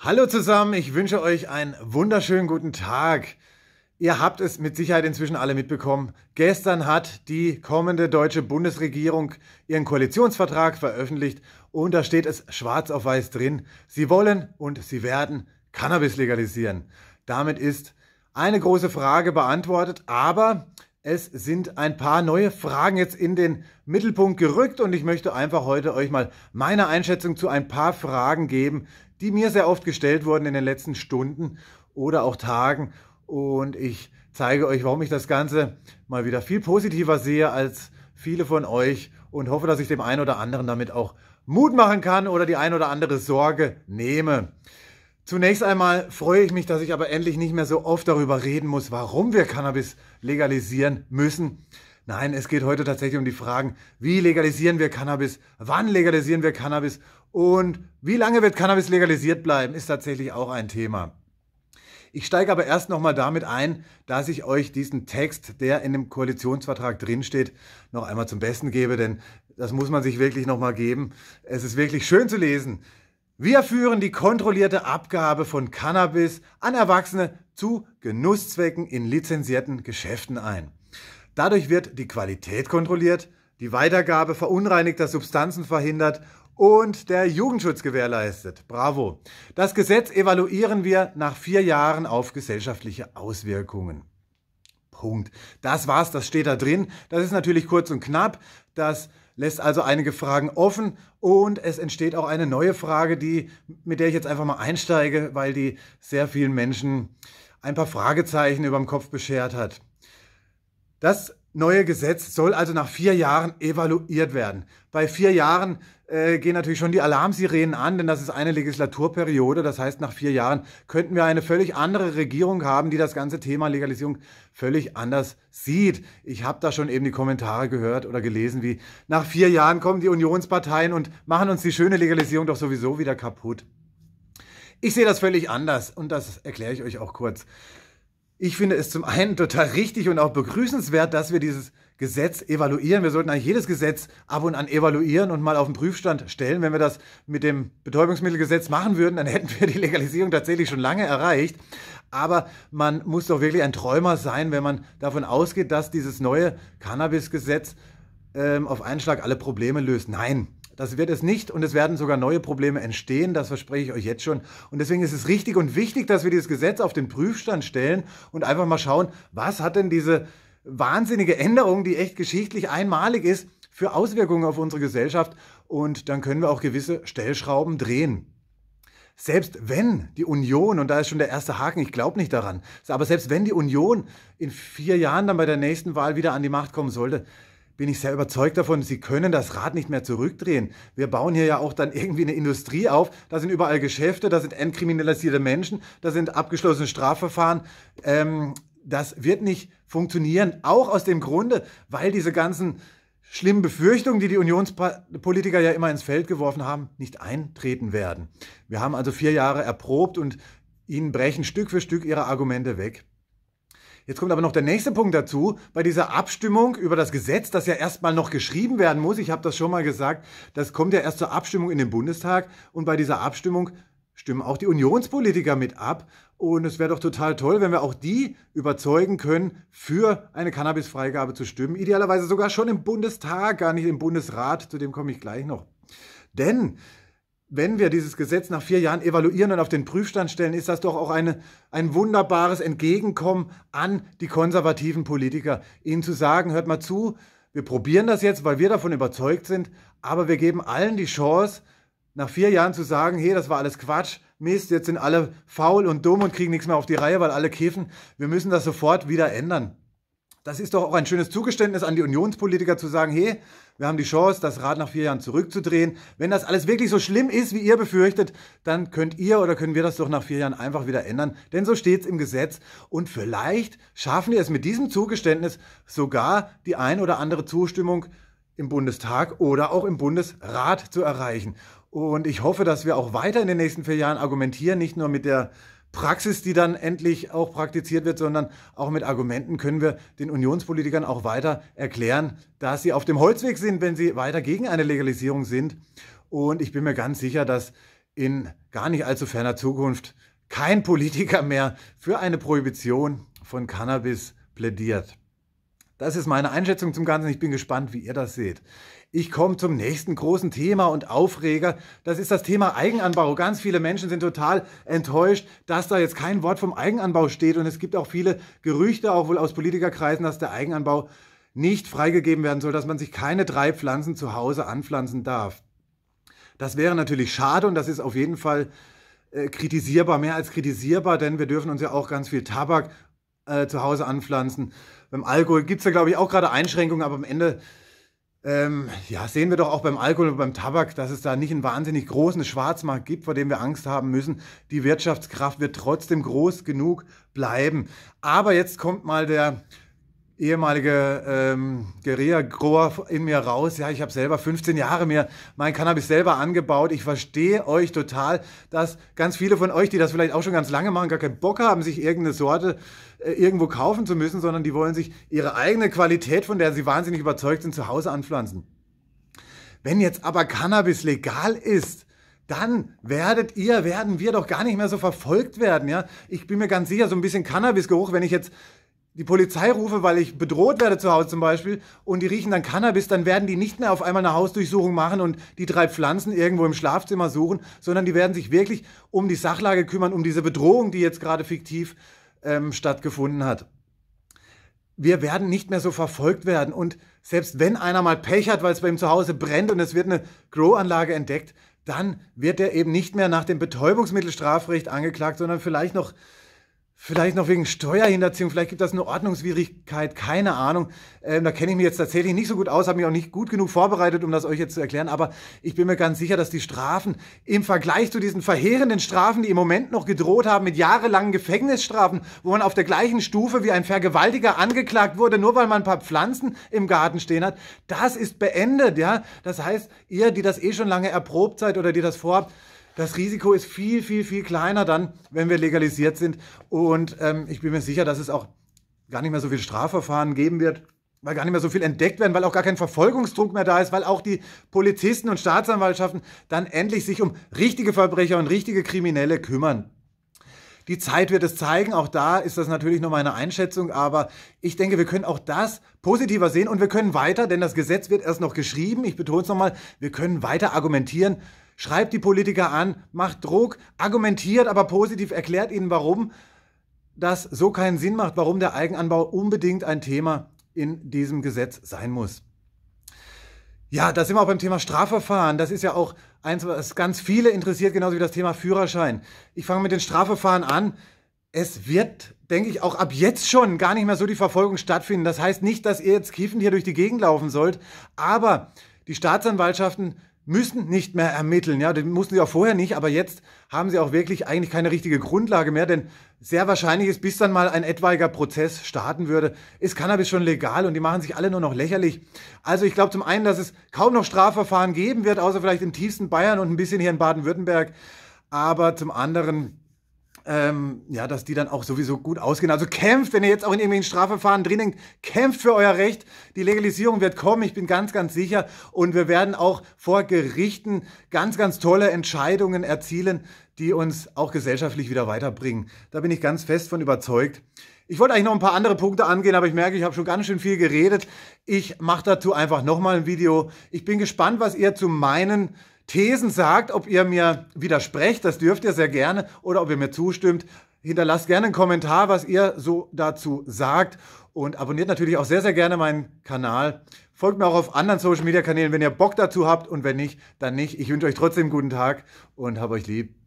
Hallo zusammen, ich wünsche euch einen wunderschönen guten Tag. Ihr habt es mit Sicherheit inzwischen alle mitbekommen. Gestern hat die kommende deutsche Bundesregierung ihren Koalitionsvertrag veröffentlicht und da steht es schwarz auf weiß drin. Sie wollen und sie werden Cannabis legalisieren. Damit ist eine große Frage beantwortet, aber es sind ein paar neue Fragen jetzt in den Mittelpunkt gerückt und ich möchte einfach heute euch mal meine Einschätzung zu ein paar Fragen geben, die mir sehr oft gestellt wurden in den letzten Stunden oder auch Tagen. Und ich zeige euch, warum ich das Ganze mal wieder viel positiver sehe als viele von euch und hoffe, dass ich dem einen oder anderen damit auch Mut machen kann oder die ein oder andere Sorge nehme. Zunächst einmal freue ich mich, dass ich aber endlich nicht mehr so oft darüber reden muss, warum wir Cannabis legalisieren müssen. Nein, es geht heute tatsächlich um die Fragen, wie legalisieren wir Cannabis, wann legalisieren wir Cannabis und wie lange wird Cannabis legalisiert bleiben, ist tatsächlich auch ein Thema. Ich steige aber erst nochmal damit ein, dass ich euch diesen Text, der in dem Koalitionsvertrag drinsteht, noch einmal zum Besten gebe, denn das muss man sich wirklich nochmal geben. Es ist wirklich schön zu lesen. Wir führen die kontrollierte Abgabe von Cannabis an Erwachsene zu Genusszwecken in lizenzierten Geschäften ein. Dadurch wird die Qualität kontrolliert, die Weitergabe verunreinigter Substanzen verhindert und der Jugendschutz gewährleistet. Bravo. Das Gesetz evaluieren wir nach vier Jahren auf gesellschaftliche Auswirkungen. Punkt. Das war's, das steht da drin. Das ist natürlich kurz und knapp. Das lässt also einige Fragen offen und es entsteht auch eine neue Frage, die, mit der ich jetzt einfach mal einsteige, weil die sehr vielen Menschen ein paar Fragezeichen über dem Kopf beschert hat. Das neue Gesetz soll also nach vier Jahren evaluiert werden. Bei vier Jahren äh, gehen natürlich schon die Alarmsirenen an, denn das ist eine Legislaturperiode. Das heißt, nach vier Jahren könnten wir eine völlig andere Regierung haben, die das ganze Thema Legalisierung völlig anders sieht. Ich habe da schon eben die Kommentare gehört oder gelesen, wie nach vier Jahren kommen die Unionsparteien und machen uns die schöne Legalisierung doch sowieso wieder kaputt. Ich sehe das völlig anders und das erkläre ich euch auch kurz. Ich finde es zum einen total richtig und auch begrüßenswert, dass wir dieses Gesetz evaluieren. Wir sollten eigentlich jedes Gesetz ab und an evaluieren und mal auf den Prüfstand stellen. Wenn wir das mit dem Betäubungsmittelgesetz machen würden, dann hätten wir die Legalisierung tatsächlich schon lange erreicht. Aber man muss doch wirklich ein Träumer sein, wenn man davon ausgeht, dass dieses neue Cannabis-Gesetz ähm, auf einen Schlag alle Probleme löst. Nein, das wird es nicht und es werden sogar neue Probleme entstehen, das verspreche ich euch jetzt schon. Und deswegen ist es richtig und wichtig, dass wir dieses Gesetz auf den Prüfstand stellen und einfach mal schauen, was hat denn diese wahnsinnige Änderung, die echt geschichtlich einmalig ist, für Auswirkungen auf unsere Gesellschaft und dann können wir auch gewisse Stellschrauben drehen. Selbst wenn die Union, und da ist schon der erste Haken, ich glaube nicht daran, aber selbst wenn die Union in vier Jahren dann bei der nächsten Wahl wieder an die Macht kommen sollte, bin ich sehr überzeugt davon, sie können das Rad nicht mehr zurückdrehen. Wir bauen hier ja auch dann irgendwie eine Industrie auf. Da sind überall Geschäfte, da sind entkriminalisierte Menschen, da sind abgeschlossene Strafverfahren. Ähm, das wird nicht funktionieren. Auch aus dem Grunde, weil diese ganzen schlimmen Befürchtungen, die die Unionspolitiker ja immer ins Feld geworfen haben, nicht eintreten werden. Wir haben also vier Jahre erprobt und ihnen brechen Stück für Stück ihre Argumente weg. Jetzt kommt aber noch der nächste Punkt dazu. Bei dieser Abstimmung über das Gesetz, das ja erstmal noch geschrieben werden muss, ich habe das schon mal gesagt, das kommt ja erst zur Abstimmung in den Bundestag und bei dieser Abstimmung stimmen auch die Unionspolitiker mit ab. Und es wäre doch total toll, wenn wir auch die überzeugen können, für eine Cannabis-Freigabe zu stimmen. Idealerweise sogar schon im Bundestag, gar nicht im Bundesrat, zu dem komme ich gleich noch. Denn wenn wir dieses Gesetz nach vier Jahren evaluieren und auf den Prüfstand stellen, ist das doch auch eine, ein wunderbares Entgegenkommen an die konservativen Politiker. Ihnen zu sagen, hört mal zu, wir probieren das jetzt, weil wir davon überzeugt sind, aber wir geben allen die Chance, nach vier Jahren zu sagen, hey, das war alles Quatsch, Mist, jetzt sind alle faul und dumm und kriegen nichts mehr auf die Reihe, weil alle kiffen. Wir müssen das sofort wieder ändern. Das ist doch auch ein schönes Zugeständnis an die Unionspolitiker zu sagen, hey, wir haben die Chance, das Rad nach vier Jahren zurückzudrehen. Wenn das alles wirklich so schlimm ist, wie ihr befürchtet, dann könnt ihr oder können wir das doch nach vier Jahren einfach wieder ändern. Denn so steht es im Gesetz. Und vielleicht schaffen wir es mit diesem Zugeständnis sogar die ein oder andere Zustimmung im Bundestag oder auch im Bundesrat zu erreichen. Und ich hoffe, dass wir auch weiter in den nächsten vier Jahren argumentieren, nicht nur mit der Praxis, die dann endlich auch praktiziert wird, sondern auch mit Argumenten können wir den Unionspolitikern auch weiter erklären, dass sie auf dem Holzweg sind, wenn sie weiter gegen eine Legalisierung sind. Und ich bin mir ganz sicher, dass in gar nicht allzu ferner Zukunft kein Politiker mehr für eine Prohibition von Cannabis plädiert. Das ist meine Einschätzung zum Ganzen. Ich bin gespannt, wie ihr das seht. Ich komme zum nächsten großen Thema und Aufreger. Das ist das Thema Eigenanbau. Ganz viele Menschen sind total enttäuscht, dass da jetzt kein Wort vom Eigenanbau steht. Und es gibt auch viele Gerüchte, auch wohl aus Politikerkreisen, dass der Eigenanbau nicht freigegeben werden soll, dass man sich keine drei Pflanzen zu Hause anpflanzen darf. Das wäre natürlich schade und das ist auf jeden Fall äh, kritisierbar, mehr als kritisierbar, denn wir dürfen uns ja auch ganz viel Tabak äh, zu Hause anpflanzen. Beim Alkohol gibt es ja, glaube ich, auch gerade Einschränkungen, aber am Ende ähm, ja, sehen wir doch auch beim Alkohol und beim Tabak, dass es da nicht einen wahnsinnig großen Schwarzmarkt gibt, vor dem wir Angst haben müssen. Die Wirtschaftskraft wird trotzdem groß genug bleiben. Aber jetzt kommt mal der ehemalige ähm, Guerilla-Grower in mir raus. Ja, ich habe selber 15 Jahre mir mein Cannabis selber angebaut. Ich verstehe euch total, dass ganz viele von euch, die das vielleicht auch schon ganz lange machen, gar keinen Bock haben, sich irgendeine Sorte äh, irgendwo kaufen zu müssen, sondern die wollen sich ihre eigene Qualität, von der sie wahnsinnig überzeugt sind, zu Hause anpflanzen. Wenn jetzt aber Cannabis legal ist, dann werdet ihr, werden wir doch gar nicht mehr so verfolgt werden. Ja? Ich bin mir ganz sicher, so ein bisschen Cannabisgeruch, wenn ich jetzt die Polizei rufe, weil ich bedroht werde zu Hause zum Beispiel, und die riechen dann Cannabis, dann werden die nicht mehr auf einmal eine Hausdurchsuchung machen und die drei Pflanzen irgendwo im Schlafzimmer suchen, sondern die werden sich wirklich um die Sachlage kümmern, um diese Bedrohung, die jetzt gerade fiktiv ähm, stattgefunden hat. Wir werden nicht mehr so verfolgt werden und selbst wenn einer mal Pech hat, weil es bei ihm zu Hause brennt und es wird eine Grow-Anlage entdeckt, dann wird er eben nicht mehr nach dem Betäubungsmittelstrafrecht angeklagt, sondern vielleicht noch Vielleicht noch wegen Steuerhinterziehung, vielleicht gibt das eine Ordnungswidrigkeit, keine Ahnung. Ähm, da kenne ich mich jetzt tatsächlich nicht so gut aus, habe mich auch nicht gut genug vorbereitet, um das euch jetzt zu erklären. Aber ich bin mir ganz sicher, dass die Strafen im Vergleich zu diesen verheerenden Strafen, die im Moment noch gedroht haben, mit jahrelangen Gefängnisstrafen, wo man auf der gleichen Stufe wie ein Vergewaltiger angeklagt wurde, nur weil man ein paar Pflanzen im Garten stehen hat, das ist beendet. Ja, das heißt, ihr, die das eh schon lange erprobt seid oder die das vorhabt, das Risiko ist viel, viel, viel kleiner dann, wenn wir legalisiert sind. Und ähm, ich bin mir sicher, dass es auch gar nicht mehr so viele Strafverfahren geben wird weil gar nicht mehr so viel entdeckt werden, weil auch gar kein Verfolgungsdruck mehr da ist, weil auch die Polizisten und Staatsanwaltschaften dann endlich sich um richtige Verbrecher und richtige Kriminelle kümmern. Die Zeit wird es zeigen, auch da ist das natürlich nur meine Einschätzung, aber ich denke, wir können auch das positiver sehen und wir können weiter, denn das Gesetz wird erst noch geschrieben, ich betone es nochmal, wir können weiter argumentieren, schreibt die Politiker an, macht Druck, argumentiert aber positiv, erklärt ihnen, warum das so keinen Sinn macht, warum der Eigenanbau unbedingt ein Thema in diesem Gesetz sein muss. Ja, da sind wir auch beim Thema Strafverfahren. Das ist ja auch eins, was ganz viele interessiert, genauso wie das Thema Führerschein. Ich fange mit den Strafverfahren an. Es wird, denke ich, auch ab jetzt schon gar nicht mehr so die Verfolgung stattfinden. Das heißt nicht, dass ihr jetzt kiefend hier durch die Gegend laufen sollt, aber die Staatsanwaltschaften müssen nicht mehr ermitteln. Ja, das mussten sie auch vorher nicht, aber jetzt haben sie auch wirklich eigentlich keine richtige Grundlage mehr, denn sehr wahrscheinlich ist, bis dann mal ein etwaiger Prozess starten würde, ist Cannabis schon legal und die machen sich alle nur noch lächerlich. Also ich glaube zum einen, dass es kaum noch Strafverfahren geben wird, außer vielleicht im tiefsten Bayern und ein bisschen hier in Baden-Württemberg, aber zum anderen ähm, ja, dass die dann auch sowieso gut ausgehen. Also kämpft, wenn ihr jetzt auch in irgendwelchen Strafverfahren drin denkt, kämpft für euer Recht. Die Legalisierung wird kommen, ich bin ganz, ganz sicher. Und wir werden auch vor Gerichten ganz, ganz tolle Entscheidungen erzielen, die uns auch gesellschaftlich wieder weiterbringen. Da bin ich ganz fest von überzeugt. Ich wollte eigentlich noch ein paar andere Punkte angehen, aber ich merke, ich habe schon ganz schön viel geredet. Ich mache dazu einfach nochmal ein Video. Ich bin gespannt, was ihr zu meinen Thesen sagt, ob ihr mir widersprecht, das dürft ihr sehr gerne, oder ob ihr mir zustimmt. Hinterlasst gerne einen Kommentar, was ihr so dazu sagt und abonniert natürlich auch sehr, sehr gerne meinen Kanal. Folgt mir auch auf anderen Social Media Kanälen, wenn ihr Bock dazu habt und wenn nicht, dann nicht. Ich wünsche euch trotzdem einen guten Tag und hab euch lieb.